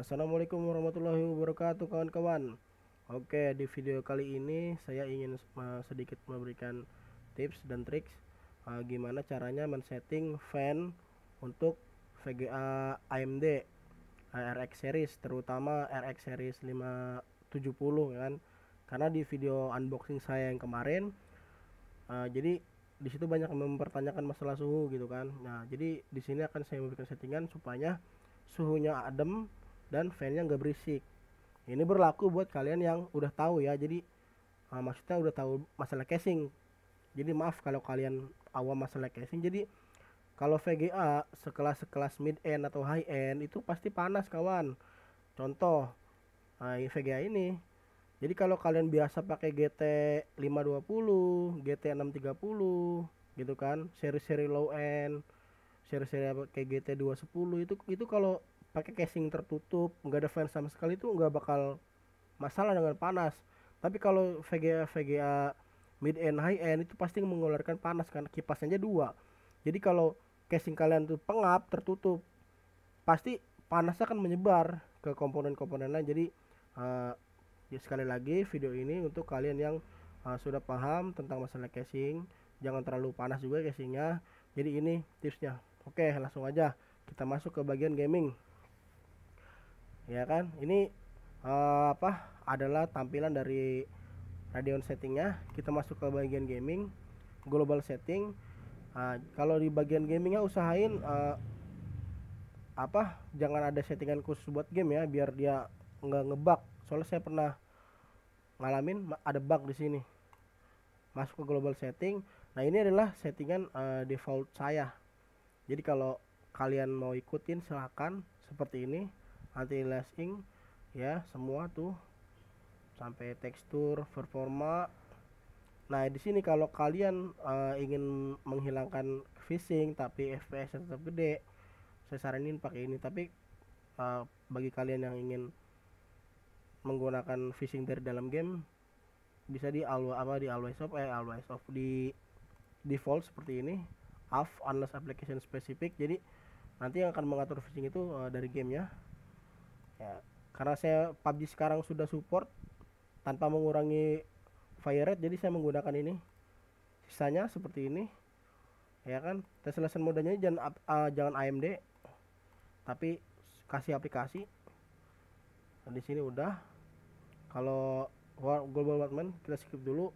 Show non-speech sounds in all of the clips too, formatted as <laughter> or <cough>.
Assalamualaikum warahmatullahi wabarakatuh kawan-kawan Oke di video kali ini saya ingin sedikit memberikan tips dan trik uh, eh, gimana caranya men-setting fan untuk VGA AMD RX series terutama RX series 570 ya kan karena di video unboxing saya yang kemarin uh, jadi disitu banyak mempertanyakan masalah suhu gitu kan nah jadi di sini akan saya memberikan settingan supaya suhunya adem dan fannya nggak berisik ini berlaku buat kalian yang udah tahu ya jadi uh, maksudnya udah tahu masalah casing jadi maaf kalau kalian awam masalah casing jadi kalau VGA sekelas sekelas mid end atau high end itu pasti panas kawan contoh uh, ah, VGA ini jadi kalau kalian biasa pakai GT 520, GT 630 gitu kan, seri-seri low end, seri-seri kayak GT 210 itu itu kalau pakai casing tertutup nggak ada fan sama sekali itu nggak bakal masalah dengan panas tapi kalau VGA VGA mid end high end itu pasti mengeluarkan panas karena kipasnya aja dua jadi kalau casing kalian tuh pengap tertutup pasti panasnya akan menyebar ke komponen-komponen lain jadi uh, ya sekali lagi video ini untuk kalian yang uh, sudah paham tentang masalah casing jangan terlalu panas juga casingnya jadi ini tipsnya oke langsung aja kita masuk ke bagian gaming ya kan ini uh, apa adalah tampilan dari Radeon settingnya kita masuk ke bagian gaming global setting uh, kalau di bagian gamingnya usahain uh, apa jangan ada settingan khusus buat game ya biar dia nggak ngebak. soalnya saya pernah ngalamin ada bug di sini masuk ke global setting nah ini adalah settingan uh, default saya jadi kalau kalian mau ikutin silahkan seperti ini anti lasting ya semua tuh sampai tekstur performa nah di sini kalau kalian uh, ingin menghilangkan fishing tapi fps tetap gede saya saranin pakai ini tapi uh, bagi kalian yang ingin menggunakan fishing dari dalam game bisa di always apa di always off eh always off di default seperti ini off unless application specific jadi nanti yang akan mengatur fishing itu uh, dari ya ya karena saya PUBG sekarang sudah support tanpa mengurangi fire rate jadi saya menggunakan ini sisanya seperti ini ya kan tes lesson modenya jangan uh, jangan AMD tapi kasih aplikasi nah, di sini udah kalau global warman kita skip dulu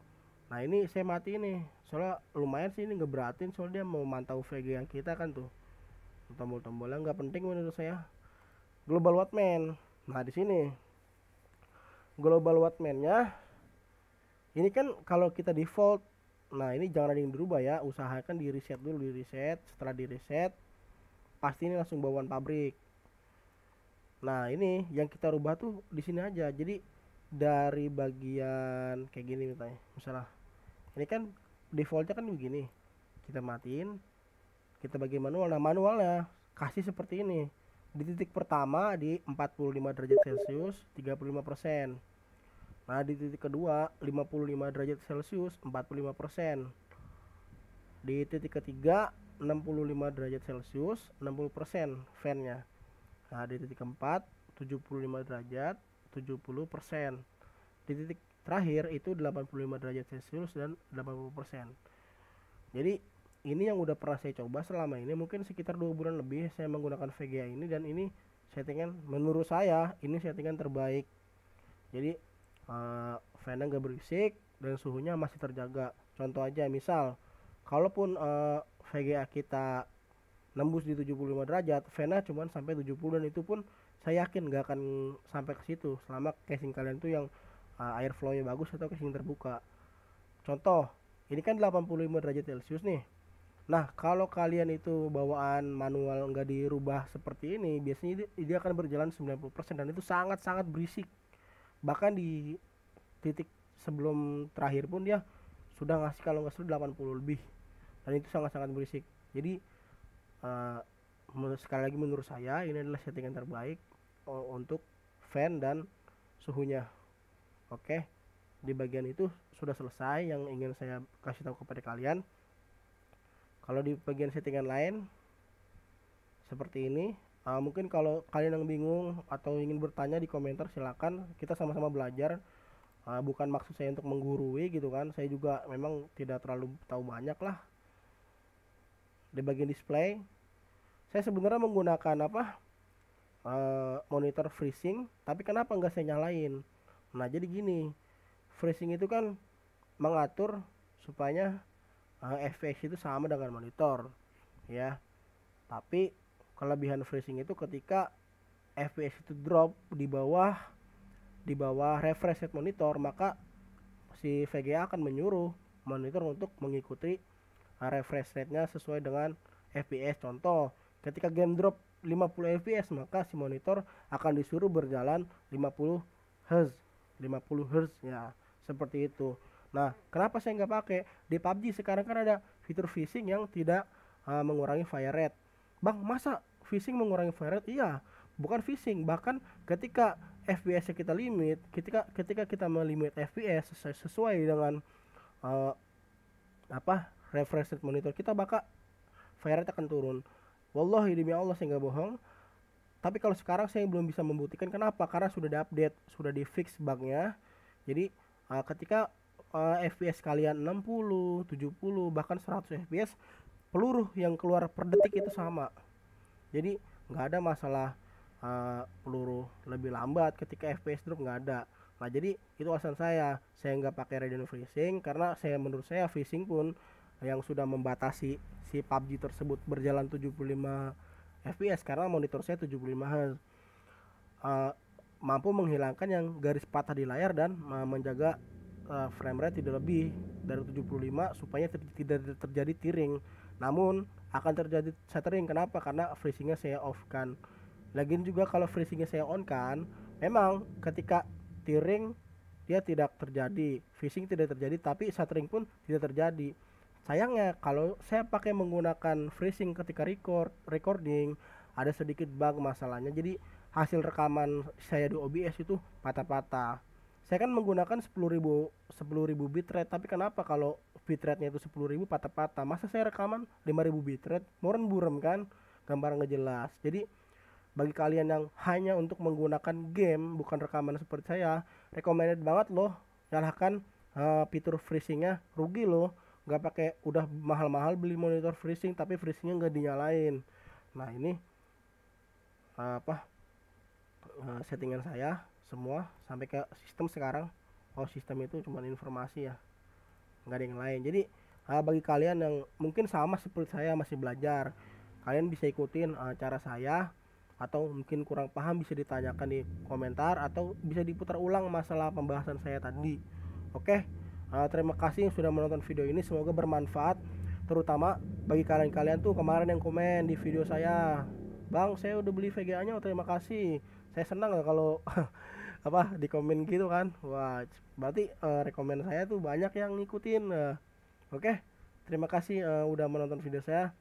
nah ini saya mati ini soalnya lumayan sih ini ngeberatin soal dia mau mantau VG yang kita kan tuh tombol-tombolnya nggak penting menurut saya global watchman nah di sini global watchman-nya ini kan kalau kita default nah ini jangan ada yang berubah ya usahakan di reset dulu di reset setelah di reset pasti ini langsung bawaan pabrik nah ini yang kita rubah tuh di sini aja jadi dari bagian kayak gini misalnya misalnya ini kan defaultnya kan begini kita matiin kita bagi manual nah manualnya kasih seperti ini di titik pertama di 45 derajat Celcius 35%. persen. Nah, di titik kedua 55 derajat Celcius 45%. persen. Di titik ketiga 65 derajat Celcius 60% fan-nya. Nah, di titik keempat 75 derajat 70%. persen. Di titik terakhir itu 85 derajat Celcius dan 80%. persen. Jadi ini yang udah pernah saya coba selama ini mungkin sekitar dua bulan lebih saya menggunakan VGA ini dan ini settingan menurut saya ini settingan terbaik jadi uh, eh, fan nggak berisik dan suhunya masih terjaga contoh aja misal kalaupun uh, eh, VGA kita nembus di 75 derajat fan cuman sampai 70 dan itu pun saya yakin nggak akan sampai ke situ selama casing kalian tuh yang uh, eh, flow nya bagus atau casing terbuka contoh ini kan 85 derajat celcius nih Nah, kalau kalian itu bawaan manual nggak dirubah seperti ini, biasanya dia akan berjalan 90% dan itu sangat-sangat berisik. Bahkan di titik sebelum terakhir pun dia sudah ngasih kalau nggak salah 80 lebih. Dan itu sangat-sangat berisik. Jadi uh, sekali lagi menurut saya ini adalah settingan terbaik eh, untuk fan dan suhunya. Oke. Okay? Di bagian itu sudah selesai yang ingin saya kasih tahu kepada kalian kalau di bagian settingan lain seperti ini uh, mungkin kalau kalian yang bingung atau ingin bertanya di komentar silahkan kita sama-sama belajar uh, bukan maksud saya untuk menggurui gitu kan saya juga memang tidak terlalu tahu banyak lah di bagian display saya sebenarnya menggunakan apa uh, monitor freezing tapi kenapa nggak saya nyalain nah jadi gini freezing itu kan mengatur supaya FPS itu sama dengan monitor ya tapi kelebihan freezing itu ketika FPS itu drop di bawah di bawah refresh rate monitor maka si VGA akan menyuruh monitor untuk mengikuti ah, refresh rate-nya sesuai dengan FPS contoh ketika game drop 50 fps maka si monitor akan disuruh berjalan 50 Hz 50 Hz ya seperti itu Nah, kenapa saya nggak pakai? Di PUBG sekarang kan ada fitur phishing yang tidak uh, mengurangi fire rate. Bang, masa phishing mengurangi fire rate? Iya, bukan phishing. Bahkan ketika FPS kita limit, ketika ketika kita melimit FPS sesuai, sesuai dengan uh, apa refresh rate monitor kita, bakal fire rate akan turun. Wallahi demi Allah saya nggak bohong. Tapi kalau sekarang saya belum bisa membuktikan kenapa karena sudah di update, sudah di fix bugnya. Jadi uh, ketika Eh, fps kalian 60 70 bahkan 100 fps peluru yang keluar per detik itu sama jadi nggak ada masalah uh, eh, peluru lebih lambat ketika fps drop nggak ada nah jadi itu alasan saya saya nggak pakai Radeon freezing karena saya menurut saya freezing pun yang sudah membatasi si PUBG tersebut berjalan 75 fps karena monitor saya 75 Hz uh, mampu menghilangkan yang garis patah di layar dan menjaga uh, frame rate tidak lebih dari 75 supaya tidak terjadi tearing. Namun akan terjadi shuttering kenapa? Karena freezingnya saya off kan. Lagian juga kalau freezingnya saya on kan, memang ketika tearing dia tidak terjadi, freezing tidak terjadi tapi shuttering pun tidak terjadi. Sayangnya kalau saya pakai menggunakan freezing ketika record recording ada sedikit bug masalahnya. Jadi hasil rekaman saya di OBS itu patah-patah saya kan menggunakan 10.000 10.000 bitrate tapi kenapa kalau bitrate-nya itu 10.000 patah-patah masa saya rekaman 5.000 bitrate moren burem kan gambar nggak jelas jadi bagi kalian yang hanya untuk menggunakan game bukan rekaman seperti saya recommended banget loh nyalakan uh, fitur freezingnya rugi loh nggak pakai udah mahal-mahal beli monitor freezing tapi freezingnya nggak dinyalain nah ini apa eh, settingan saya semua sampai ke sistem sekarang oh sistem itu cuma informasi ya nggak ada yang lain jadi uh, bagi kalian yang mungkin sama seperti saya masih belajar kalian bisa ikutin uh, cara saya atau mungkin kurang paham bisa ditanyakan di komentar atau bisa diputar ulang masalah pembahasan saya tadi oke okay? uh, eh, terima kasih yang sudah menonton video ini semoga bermanfaat terutama bagi kalian-kalian tuh kemarin yang komen di video saya Bang, saya udah beli VGA-nya, terima kasih. Saya senang kalau <laughs> apa di komen gitu kan wah berarti uh, eh, rekomend saya tuh banyak yang ngikutin uh, oke okay. terima kasih uh, udah menonton video saya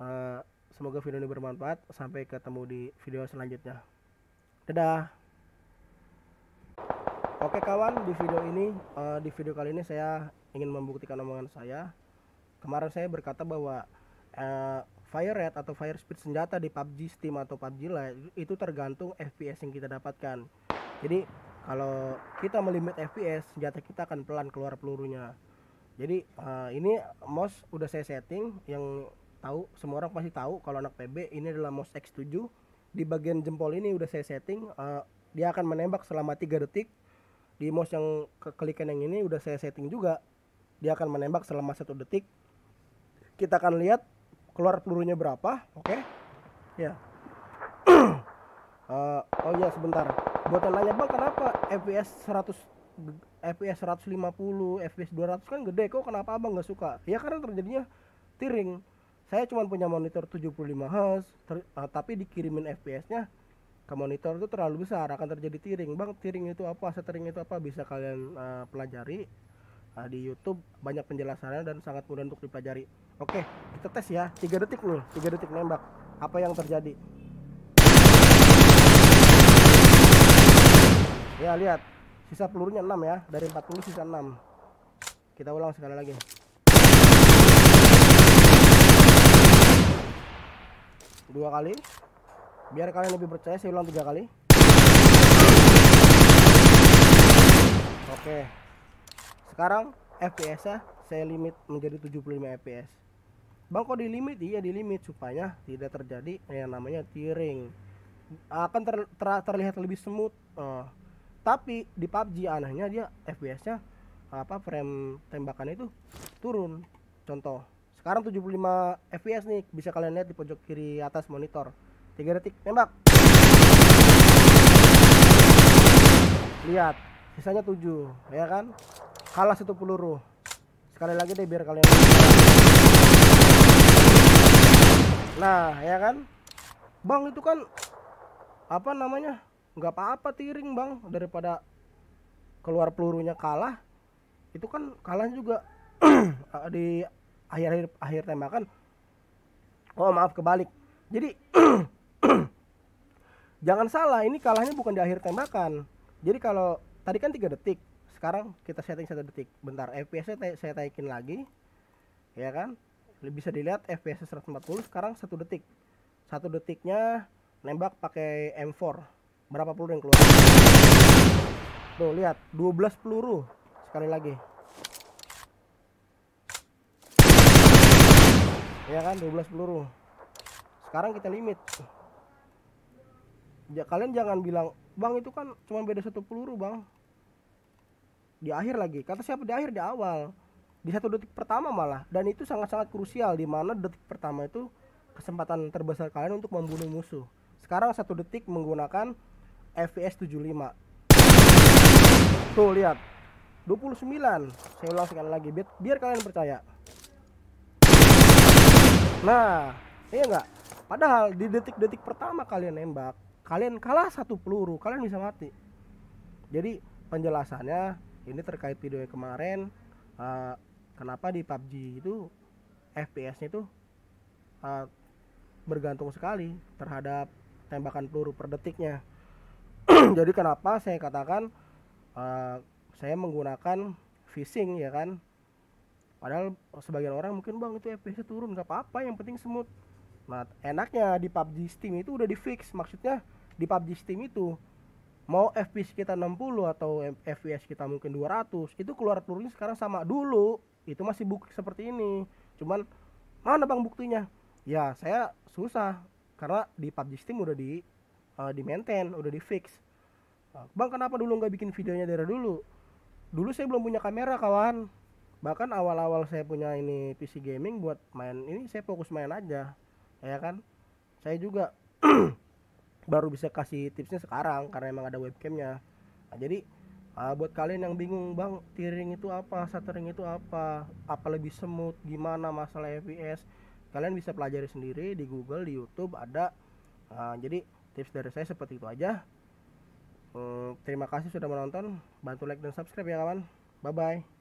uh, semoga video ini bermanfaat sampai ketemu di video selanjutnya dadah oke okay, kawan di video ini uh, di video kali ini saya ingin membuktikan omongan saya kemarin saya berkata bahwa uh, fire rate atau fire speed senjata di PUBG Steam atau PUBG Lite itu tergantung FPS yang kita dapatkan. Jadi kalau kita melimit FPS, senjata kita akan pelan keluar pelurunya. Jadi uh, ini MOS udah saya setting yang tahu semua orang pasti tahu kalau anak PB ini adalah MOS X7. Di bagian jempol ini udah saya setting uh, dia akan menembak selama 3 detik. Di mouse yang keklikan yang ini udah saya setting juga dia akan menembak selama satu detik. Kita akan lihat keluar pelurunya berapa oke okay. ya yeah. <clears throat> Eh, uh, oh ya yeah, sebentar buat yang nanya bang kenapa FPS 100 FPS 150 FPS 200 kan gede kok kenapa abang nggak suka ya karena terjadinya tiring saya cuma punya monitor 75 Hz uh, tapi dikirimin FPS nya ke monitor itu terlalu besar akan terjadi tiring bang tiring itu apa setering itu apa bisa kalian uh, pelajari uh, di YouTube banyak penjelasannya dan sangat mudah untuk dipelajari. Oke, kita tes ya. tiga detik nih, tiga detik nembak. Apa yang terjadi? Ya, lihat. Sisa pelurunya 6 ya, dari 40 sisa 6. Kita ulang sekali lagi. Dua kali. Biar kalian lebih percaya, saya ulang tiga kali. sekarang fps nya saya limit menjadi 75 fps bang kok di limit iya di limit supaya tidak terjadi yang namanya tearing akan ter, ter, terlihat lebih smooth uh, tapi di PUBG anehnya dia fps nya apa frame tembakan itu turun contoh sekarang 75 fps nih bisa kalian lihat di pojok kiri atas monitor 3 detik tembak lihat sisanya 7 ya kan kalah satu peluru sekali lagi deh biar kalian nah ya kan bang itu kan apa namanya nggak apa-apa tiring bang daripada keluar pelurunya kalah itu kan kalah juga <clears throat> ah, di akhir-akhir akhir tembakan oh maaf kebalik jadi <clears throat> jangan salah ini kalahnya bukan di akhir tembakan jadi kalau tadi kan tiga detik sekarang kita setting satu detik bentar FPS nya saya taikin lagi ya kan bisa dilihat FPS 140 sekarang satu detik satu detiknya nembak pakai M4 berapa peluru yang keluar tuh lihat 12 peluru sekali lagi ya kan 12 peluru sekarang kita limit ya, kalian jangan bilang bang itu kan cuma beda satu peluru bang di akhir lagi kata siapa di akhir di awal di satu detik pertama malah dan itu sangat-sangat krusial di mana detik pertama itu kesempatan terbesar kalian untuk membunuh musuh sekarang satu detik menggunakan FPS 75 tuh lihat 29 saya ulang sekali lagi biar, biar kalian percaya nah iya enggak padahal di detik-detik pertama kalian nembak kalian kalah satu peluru kalian bisa mati jadi penjelasannya ini terkait video yang kemarin uh, kenapa di PUBG itu FPS-nya itu uh, eh, bergantung sekali terhadap tembakan peluru per detiknya. <clears throat> Jadi kenapa saya katakan uh, saya menggunakan fishing ya kan? Padahal sebagian orang mungkin bang itu FPS turun nggak apa-apa yang penting smooth. Nah enaknya di PUBG Steam itu udah di fix maksudnya di PUBG Steam itu mau FPS kita 60 atau FPS kita mungkin 200 itu keluar pelurunya sekarang sama dulu itu masih bukti seperti ini cuman mana bang buktinya ya saya susah karena di PUBG Steam udah di uh, di maintain udah di fix eh, bang kenapa dulu nggak bikin videonya dari dulu dulu saya belum punya kamera kawan bahkan awal-awal saya punya ini PC gaming buat main ini saya fokus main aja ya kan saya juga <clears throat> baru bisa kasih tipsnya sekarang karena emang ada webcamnya nah, jadi uh, buat kalian yang bingung bang tiring itu apa shuttering itu apa apa lebih semut gimana masalah fps kalian bisa pelajari sendiri di Google di YouTube ada uh, jadi tips dari saya seperti itu aja hmm, terima kasih sudah menonton bantu like dan subscribe ya kawan bye bye